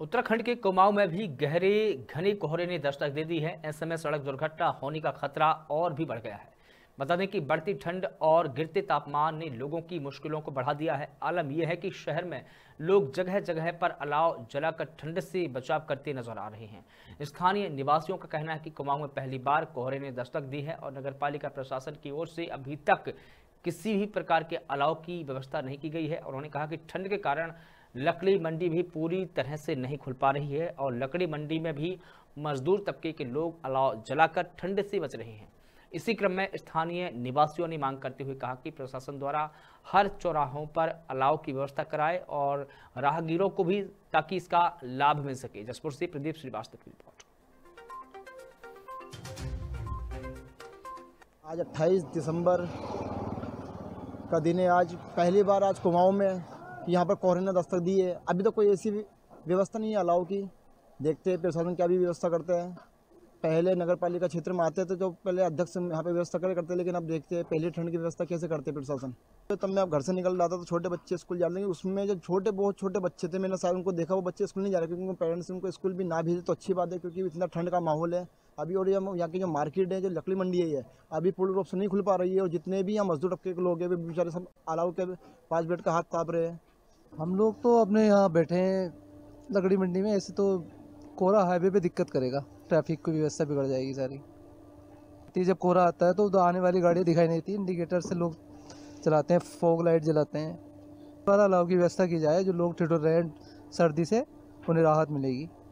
उत्तराखंड के कुमाऊं में भी गहरे घने कोहरे ने दस्तक दे दी है ऐसे में सड़क दुर्घटना होने का खतरा और भी बढ़ गया है बता दें कि बढ़ती ठंड और गिरते तापमान ने लोगों की मुश्किलों को बढ़ा दिया है आलम यह है कि शहर में लोग जगह जगह पर अलाव जलाकर ठंड से बचाव करते नजर आ रहे हैं स्थानीय निवासियों का कहना है कि कुमाऊं में पहली बार कोहरे ने दस्तक दी है और नगर प्रशासन की ओर से अभी तक किसी भी प्रकार के अलाव की व्यवस्था नहीं की गई है उन्होंने कहा कि ठंड के कारण लकड़ी मंडी भी पूरी तरह से नहीं खुल पा रही है और लकड़ी मंडी में भी मजदूर तबके के लोग अलाव जलाकर ठंड से बच रहे हैं इसी क्रम में स्थानीय निवासियों ने मांग करते हुए कहा कि प्रशासन द्वारा हर चौराहों पर अलाव की व्यवस्था कराए और राहगीरों को भी ताकि इसका लाभ मिल सके जसपुर से प्रदीप श्रीवास्तव की रिपोर्ट आज 28 दिसंबर का दिन है आज पहली बार आज कुमाऊं में यहाँ पर कोहरे ने दस्तक दी है अभी तो कोई ऐसी व्यवस्था नहीं है अलाव की देखते हैं प्रशासन क्या भी व्यवस्था करता है पहले नगर पालिका क्षेत्र में आते थे तो पहले अध्यक्ष यहाँ पे व्यवस्था करे करते लेकिन अब देखते हैं पहले ठंड की व्यवस्था कैसे करते हैं प्रशासन तो तब मैं अब घर से निकल रहा था तो छोटे बच्चे स्कूल जा रहे थे उसमें जो छोटे बहुत छोटे बच्चे थे मैंने सारे उनको देखा वो बच्चे स्कूल नहीं जा रहे क्योंकि उनके पेरेंट्स उनको स्कूल भी ना भेजे तो अच्छी बात है क्योंकि इतना ठंड का माहौल है अभी और यहाँ की जो मार्केट है जो लकड़ी मंडी है ये अभी पूर्ण रूप से नहीं खुल पा रही है और जितने भी यहाँ मजदूर टपके के लोग हैं वे बेचारे सब अलाव के पाँच बेड का हाथ ताप रहे हैं हम लोग तो अपने यहाँ बैठे हैं लकड़ी मंडी में ऐसे तो कोहरा हाईवे पे दिक्कत करेगा ट्रैफिक की व्यवस्था बिगड़ जाएगी सारी तो जब कोहरा आता है तो, तो आने वाली गाड़ियाँ दिखाई नहीं देती इंडिकेटर से लोग चलाते हैं फोक लाइट जलाते हैं पर अलाव की व्यवस्था की जाए जो लोग ठिठुर रहे सर्दी से उन्हें राहत मिलेगी